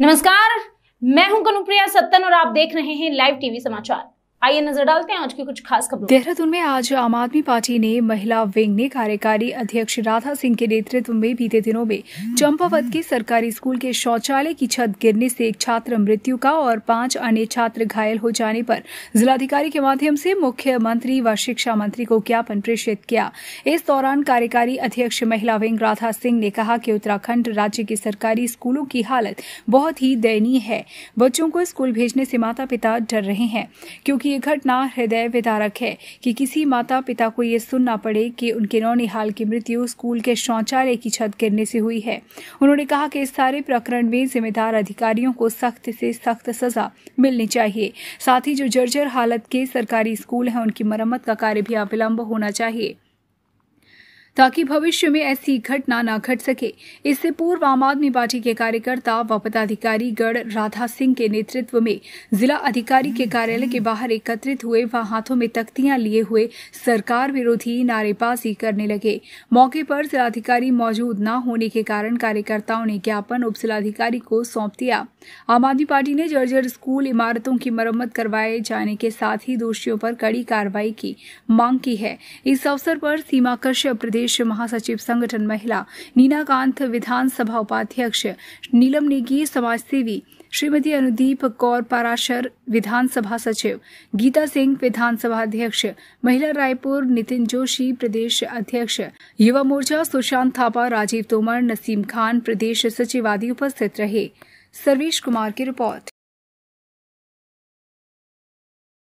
नमस्कार मैं हूं कनुप्रिया सत्तन और आप देख रहे हैं लाइव टीवी समाचार आइए नजर डालते हैं आज की कुछ खास खबर देहरादून में आज आम आदमी पार्टी ने महिला विंग ने कार्यकारी अध्यक्ष राधा सिंह के नेतृत्व में बीते दिनों में चंपावत के सरकारी स्कूल के शौचालय की छत गिरने से एक छात्र मृत्यु का और पांच अन्य छात्र घायल हो जाने पर जिलाधिकारी के माध्यम से मुख्यमंत्री व शिक्षा मंत्री को ज्ञापन प्रेषित किया इस दौरान कार्यकारी अध्यक्ष महिला विंग राधा सिंह ने कहा कि उत्तराखंड राज्य के सरकारी स्कूलों की हालत बहुत ही दयनीय है बच्चों को स्कूल भेजने से माता पिता डर रहे हैं क्योंकि ये घटना हृदय विदारक है कि किसी माता पिता को ये सुनना पड़े कि उनके नौनिहाल की मृत्यु स्कूल के शौचालय की छत गिरने से हुई है उन्होंने कहा कि इस सारे प्रकरण में जिम्मेदार अधिकारियों को सख्त से सख्त सजा मिलनी चाहिए साथ ही जो जर्जर हालत के सरकारी स्कूल है उनकी मरम्मत का कार्य भी अविलंब होना चाहिए ताकि भविष्य में ऐसी घटना न घट सके इससे पूर्व आम आदमी पार्टी के कार्यकर्ता व पदाधिकारी गढ़ राधा सिंह के नेतृत्व में जिला अधिकारी के कार्यालय के बाहर एकत्रित हुए व हाथों में तख्तियां लिए हुए सरकार विरोधी नारेबाजी करने लगे मौके पर जिलाधिकारी मौजूद न होने के कारण कार्यकर्ताओं ने ज्ञापन उप जिलाधिकारी को सौंप दिया आम आदमी पार्टी ने जर्जर स्कूल इमारतों की मरम्मत करवाए जाने के साथ ही दोषियों पर कड़ी कार्रवाई की मांग की है इस अवसर पर सीमा कश्यप प्रदेश प्रदेश महासचिव संगठन महिला नीना कांत विधानसभा उपाध्यक्ष नीलम नेगी समाजसेवी श्रीमती अनुदीप कौर पाराशर विधानसभा सचिव गीता सिंह विधानसभा अध्यक्ष महिला रायपुर नितिन जोशी प्रदेश अध्यक्ष युवा मोर्चा सुशांत थापा राजीव तोमर नसीम खान प्रदेश सचिव आदि उपस्थित रहे सर्वेश कुमार की रिपोर्ट